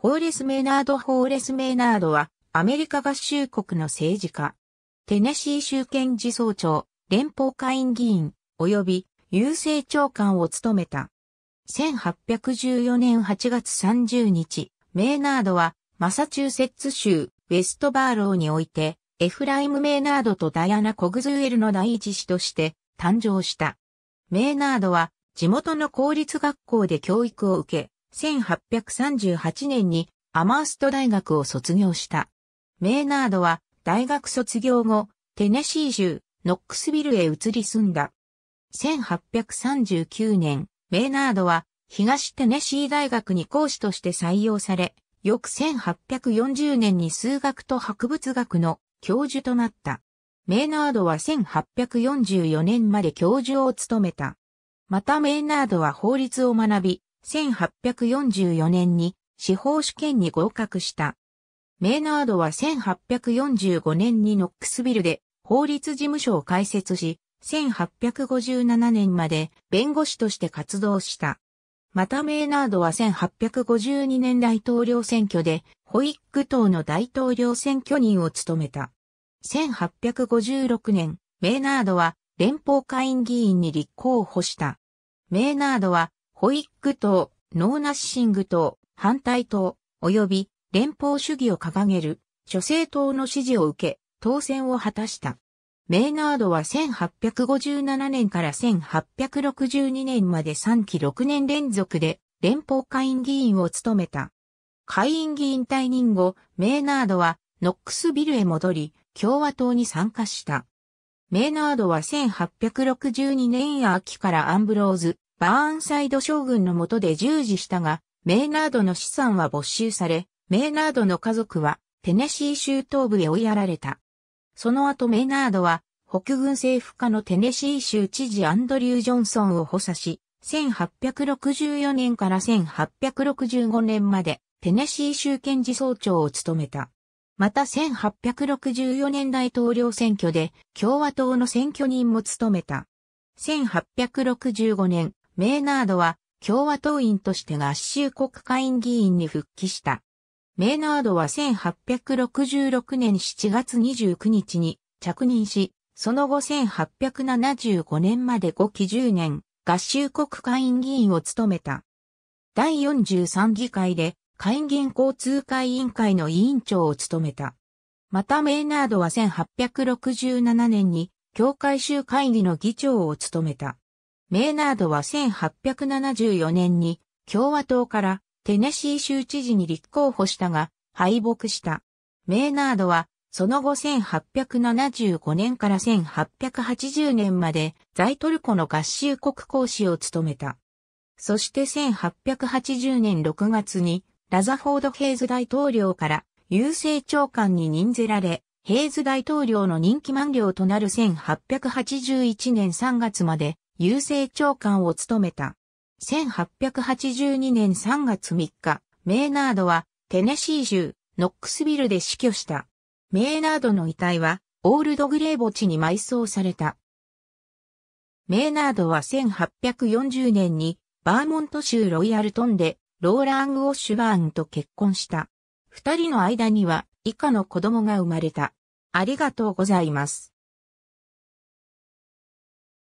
ホーレス・メイナード・ホーレス・メイナードは、アメリカ合衆国の政治家、テネシー州検事総長、連邦下院議員、及び郵政長官を務めた。1814年8月30日、メイナードは、マサチューセッツ州、ウェストバーローにおいて、エフライム・メイナードとダイアナ・コグズウェルの第一子として誕生した。メイナードは、地元の公立学校で教育を受け、1838年にアマースト大学を卒業した。メイナードは大学卒業後、テネシー州ノックスビルへ移り住んだ。1839年、メイナードは東テネシー大学に講師として採用され、翌1840年に数学と博物学の教授となった。メイナードは1844年まで教授を務めた。またメイナードは法律を学び、1844年に司法試験に合格した。メイナードは1845年にノックスビルで法律事務所を開設し、1857年まで弁護士として活動した。またメイナードは1852年大統領選挙でホイック党の大統領選挙人を務めた。1856年、メイナードは連邦会員議員に立候補した。メイナードはホイック党、ノーナッシング党、反対党、及び連邦主義を掲げる、諸政党の支持を受け、当選を果たした。メイナードは1857年から1862年まで3期6年連続で連邦会員議員を務めた。会員議員退任後、メイナードはノックスビルへ戻り、共和党に参加した。メイナードは1862年秋からアンブローズ、バーンサイド将軍の下で従事したが、メイナードの資産は没収され、メイナードの家族はテネシー州東部へ追いやられた。その後メイナードは北軍政府下のテネシー州知事アンドリュー・ジョンソンを補佐し、1864年から1865年までテネシー州検事総長を務めた。また1864年大統領選挙で共和党の選挙人も務めた。1865年、メーナードは共和党員として合衆国会員議員に復帰した。メーナードは1866年7月29日に着任し、その後1875年まで5期10年、合衆国会員議員を務めた。第43議会で、会員交通会委員会の委員長を務めた。またメーナードは1867年に、教会集会議の議長を務めた。メーナードは1874年に共和党からテネシー州知事に立候補したが敗北した。メーナードはその後1875年から1880年まで在トルコの合衆国公使を務めた。そして1880年6月にラザフォード・ヘイズ大統領から郵政長官に任ぜられ、ヘイズ大統領の任期満了となる1881年3月まで郵政長官を務めた。1882年3月3日、メーナードはテネシー州ノックスビルで死去した。メーナードの遺体はオールドグレー墓地に埋葬された。メーナードは1840年にバーモント州ロイヤルトンでローラング・オッシュバーンと結婚した。二人の間には以下の子供が生まれた。ありがとうございます。